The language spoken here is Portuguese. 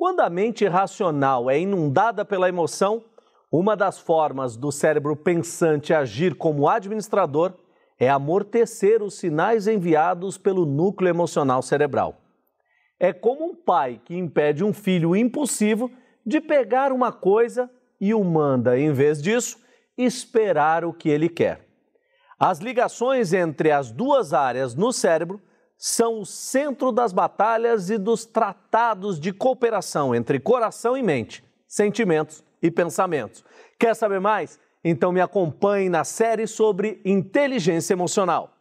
Quando a mente racional é inundada pela emoção, uma das formas do cérebro pensante agir como administrador é amortecer os sinais enviados pelo núcleo emocional cerebral. É como um pai que impede um filho impulsivo de pegar uma coisa e o manda, em vez disso, esperar o que ele quer. As ligações entre as duas áreas no cérebro são o centro das batalhas e dos tratados de cooperação entre coração e mente, sentimentos e pensamentos. Quer saber mais? Então me acompanhe na série sobre inteligência emocional.